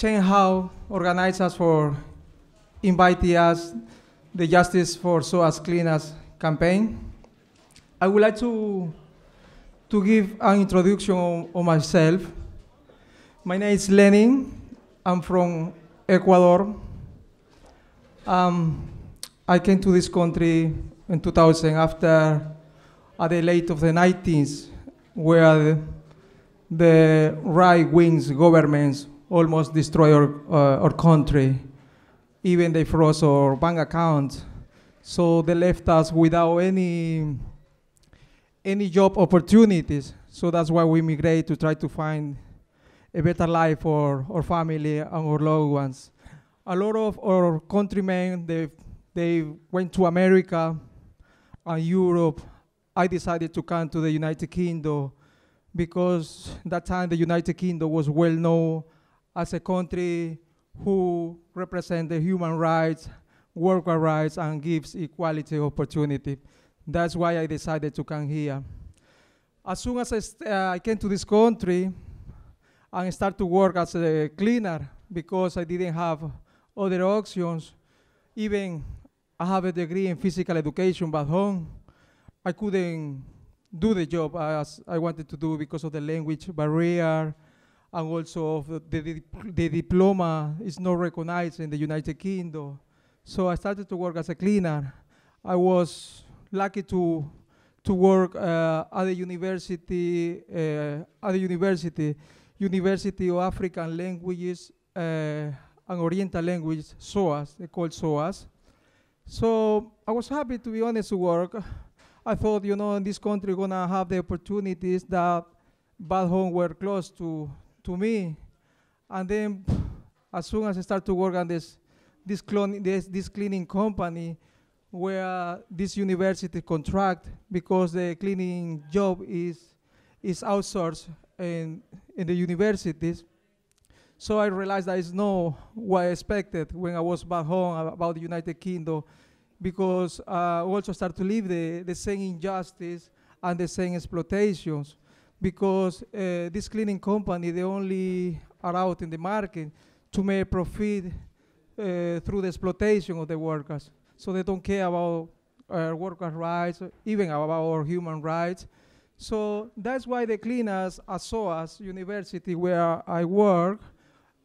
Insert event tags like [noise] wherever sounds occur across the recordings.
Chen Hao organized us for inviting us the Justice for So As Clean As campaign. I would like to, to give an introduction of myself. My name is Lenin. I'm from Ecuador. Um, I came to this country in 2000 after at the late of the 90s where the, the right-wing governments almost destroy our, uh, our country. Even they froze our bank account. So they left us without any, any job opportunities. So that's why we migrate to try to find a better life for our family and our loved ones. A lot of our countrymen, they, they went to America and Europe. I decided to come to the United Kingdom because that time the United Kingdom was well known as a country who represent the human rights, worker rights, and gives equality opportunity. That's why I decided to come here. As soon as I, uh, I came to this country, I started to work as a cleaner because I didn't have other options. Even I have a degree in physical education but home. I couldn't do the job as I wanted to do because of the language barrier, and also the, the, the diploma is not recognized in the United Kingdom. So I started to work as a cleaner. I was lucky to to work uh, at the university uh, at the university University of African Languages uh, and Oriental Languages SOAS they call SOAS. So I was happy to be honest to work. I thought you know in this country gonna have the opportunities that back home were close to to me. And then as soon as I start to work on this, this, clone, this, this cleaning company, where this university contract because the cleaning job is is outsourced in in the universities. So I realized that it's not what I expected when I was back home about the United Kingdom, because uh, I also start to live the, the same injustice and the same exploitations because uh, this cleaning company, they only are out in the market to make profit uh, through the exploitation of the workers. So they don't care about uh, workers' rights, even about our human rights. So that's why the cleaners at SOAS University, where I work,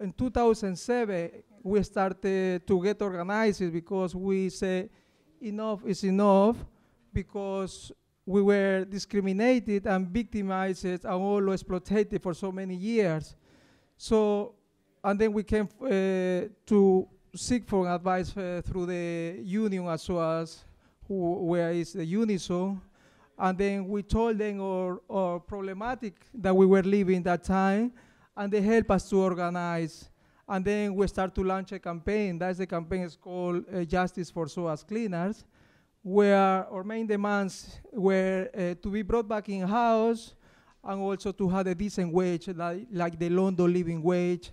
in 2007, we started to get organized because we say enough is enough because we were discriminated and victimized and all exploited for so many years. So, and then we came uh, to seek for advice uh, through the union as well as who, where is the unison. And then we told them our, our problematic that we were living that time, and they helped us to organize. And then we start to launch a campaign. That's the campaign is called uh, Justice for SOAS Cleaners where our main demands were uh, to be brought back in house and also to have a decent wage, like, like the London living wage,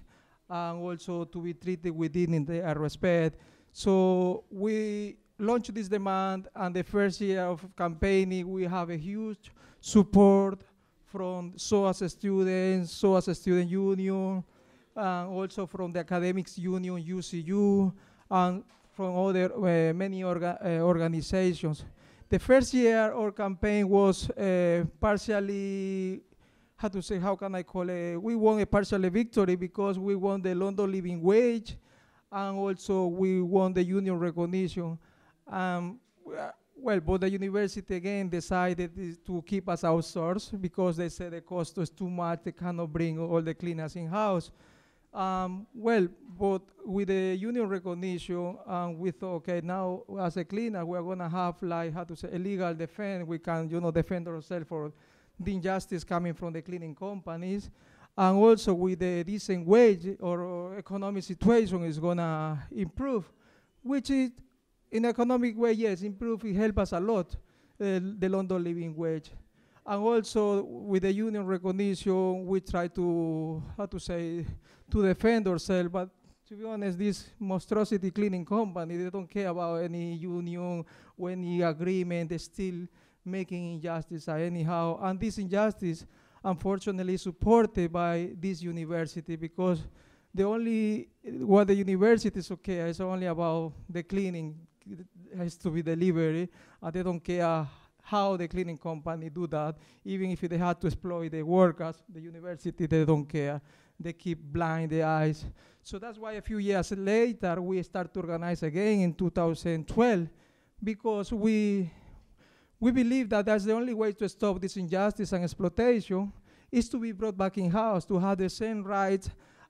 and also to be treated with dignity and respect. So we launched this demand, and the first year of campaigning, we have a huge support from SOAS students, SOAS student union, and also from the academics union, UCU, and from other uh, many orga uh, organizations. The first year our campaign was uh, partially, how to say, how can I call it? We won a partial victory because we won the London Living Wage and also we won the union recognition. Um, uh, well, but the university again decided to keep us outsourced because they said the cost was too much, they cannot bring all the cleaners in-house. Um, well, but with the union recognition, um, we thought, okay, now as a cleaner, we're gonna have like how to say a legal defense. We can, you know, defend ourselves for the injustice coming from the cleaning companies, and also with the decent wage or, or economic situation is gonna improve, which is in economic way, yes, improve. It help us a lot, uh, the London living wage. And also with the union recognition, we try to, how to say, to defend ourselves. But to be honest, this monstrosity cleaning company, they don't care about any union or any agreement. They're still making injustice uh, anyhow. And this injustice, unfortunately, is supported by this university because the only, what the university is okay, it's only about the cleaning it has to be delivered, and they don't care how the cleaning company do that, even if they had to exploit the workers, the university, they don't care. They keep blind the eyes. So that's why a few years later, we start to organize again in 2012, because we, we believe that that's the only way to stop this injustice and exploitation, is to be brought back in-house, to have the same rights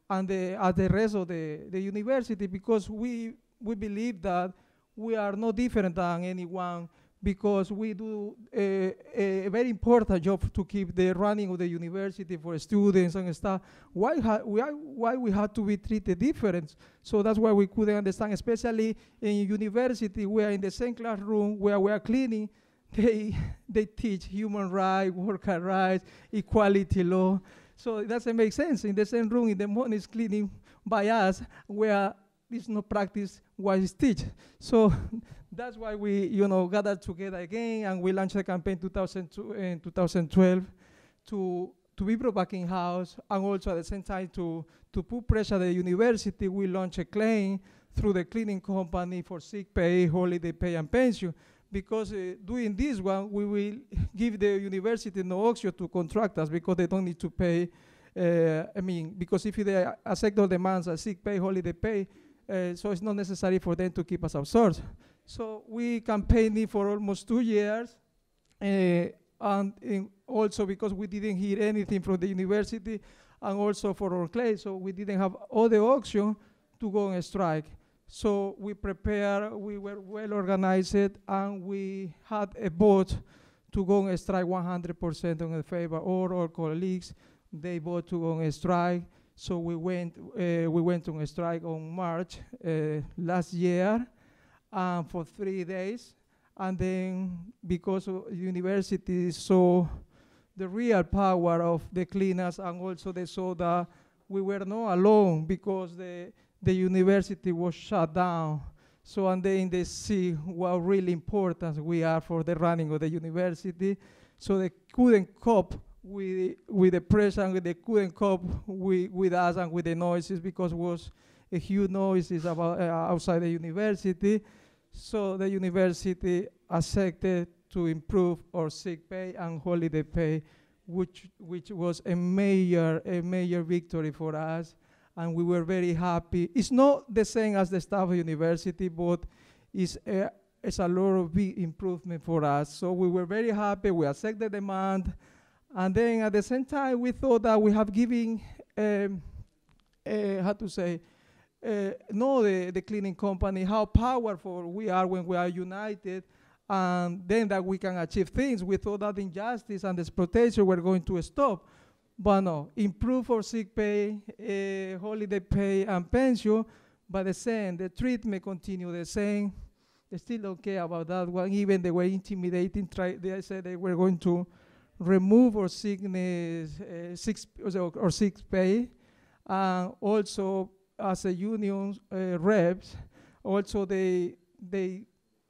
and the, at the rest of the, the university, because we, we believe that we are no different than anyone because we do a, eh, eh, a, very important job to keep the running of the university for students and stuff. Why, why, why we had to be treated different? So that's why we couldn't understand, especially in university, we are in the same classroom where we are cleaning, [laughs] they, they teach human rights, worker rights, equality law. So it doesn't make sense. In the same room, in the morning is cleaning by us, where is not practice what is teach. So [laughs] that's why we, you know, gathered together again and we launched the campaign eh, in 2012 to to be brought back in house and also at the same time to to put pressure the university. We launched a claim through the cleaning company for sick pay, holiday pay, and pension. Because uh, doing this one, we will [laughs] give the university no option to contract us because they don't need to pay uh, I mean, because if they accept all demands a sick pay, holiday pay, Eh, so it's not necessary for them to keep us outsourced. So we campaigned for almost two years, uh, and also because we didn't hear anything from the university, and also for our clay, so we didn't have all the auction to go on strike. So we prepared, we were well organized, and we had a vote to go on strike 100% in favor. All our colleagues, they voted to go on strike. So we went uh, we went on a strike on March uh, last year um, for three days, and then because universities saw the real power of the cleaners, and also they saw that we were not alone because the the university was shut down. So and then they see what really important we are for the running of the university. So they couldn't cope with, with the pressure and they couldn't cope with, with us and with the noises because was a huge noises about uh, outside the university. So the university accepted to improve our sick pay and holiday pay, which which was a major a major victory for us, and we were very happy. It's not the same as the staff of university, but it's a, uh, it's a lot of big improvement for us. So we were very happy. We accepted the demand and then at the same time, we thought that we have given, um, uh, how to say, uh, know the, the cleaning company how powerful we are when we are united, and then that we can achieve things. We thought that injustice and exploitation were going to stop. But no, improve for sick pay, uh, holiday pay, and pension, but the same, the treatment continue the same. They still don't care about that one, even they were intimidating, try, they said they were going to remove or sickness, uh, eh, six or six pay, and also as a union uh, reps, also they they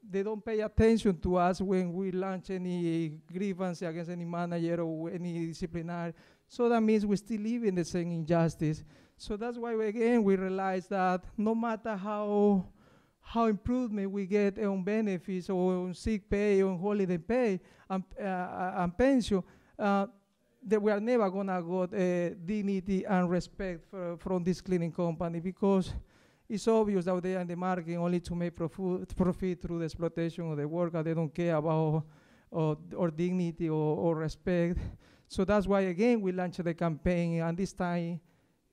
they don't pay attention to us when we launch any grievance against any manager or any disciplinary. So that means we still live in the same injustice. So that's why we, again we realize that no matter how how improvement we get on benefits or on sick pay, on holiday pay, and, uh, uh and pension, uh, that we are never gonna get uh, dignity and respect for, from this cleaning company because it's obvious that they are in the market only to make profit, profit through the exploitation of the worker. They don't care about or, or dignity or, or, respect. So that's why again we launched the campaign, and this time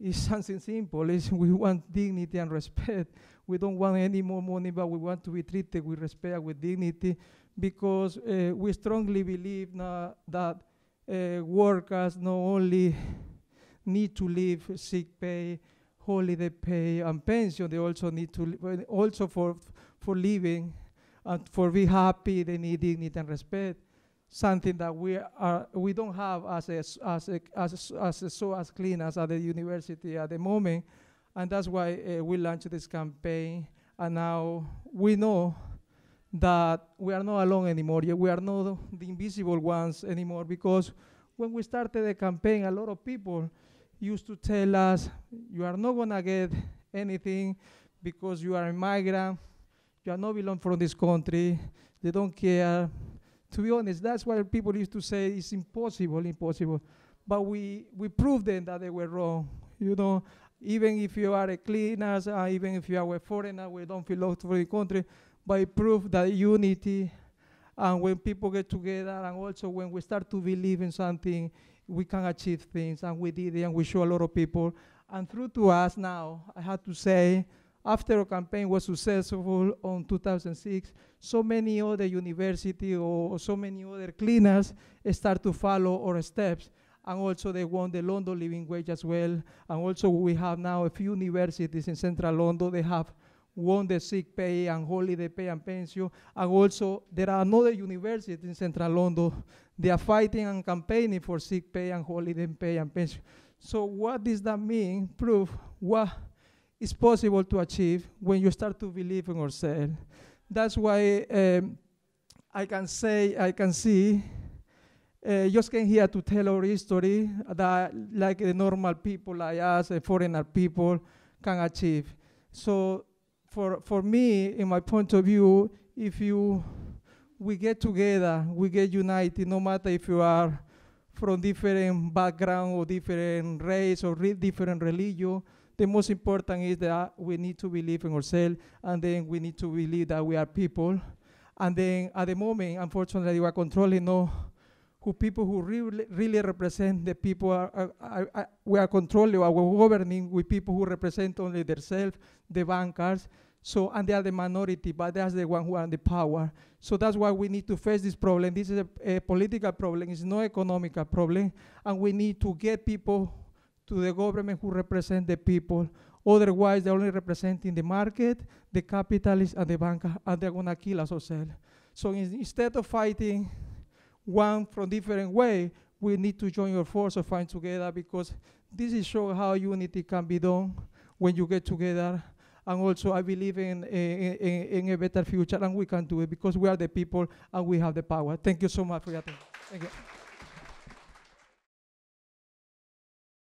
it's [laughs] something simple: is we want dignity and respect we don't want any more money, but we want to be treated with respect, with dignity, because uh, we strongly believe that uh, workers not only need to live sick pay, holiday pay, and pension, they also need to, li- also for, for living and for be happy, they need dignity and respect something that we are we don't have as a, as a, as a, as a, so as clean as at the university at the moment. And that's why uh, we launched this campaign. And now we know that we are not alone anymore. We are not the invisible ones anymore because when we started the campaign, a lot of people used to tell us, you are not going to get anything because you are a migrant, you are not belong from this country, they don't care. To be honest, that's why people used to say it's impossible, impossible. But we, we proved them that they were wrong, you know even if you are a cleaner, uh, even if you are a foreigner, we don't feel lost for the country, but it proves that unity and when people get together and also when we start to believe in something, we can achieve things and we did it and we show a lot of people. And through to us now, I have to say, after our campaign was successful on 2006, so many other universities or, or so many other cleaners start to follow our steps and also they won the London Living Wage as well. And also we have now a few universities in central London, they have won the sick pay and holiday pay and pension. And also there are another universities in central London, they are fighting and campaigning for sick pay and holiday pay and pension. So what does that mean? Prove what is possible to achieve when you start to believe in yourself. That's why um, I can say, I can see uh, just came here to tell our history that like the normal people like us, uh, foreigner people, can achieve. So for, for me, in my point of view, if you, we get together, we get united, no matter if you are from different background or different race or re different religion, the most important is that we need to believe in ourselves and then we need to believe that we are people. And then at the moment, unfortunately, we are controlling no who people who really, really represent the people are, are, are, are we are controlling our governing with people who represent only themselves, the bankers. So and they are the minority, but they are the ones who are in the power. So that's why we need to face this problem. This is a, a political problem. It's no economical problem, and we need to get people to the government who represent the people. Otherwise, they're only representing the market, the capitalists, and the bankers, and they're gonna kill us ourselves. So in, instead of fighting one from different way, we need to join your force or find together because this is show how unity can be done when you get together. And also, I believe in, in, in, in a better future, and we can do it because we are the people and we have the power. Thank you so much for your attention. Thank you.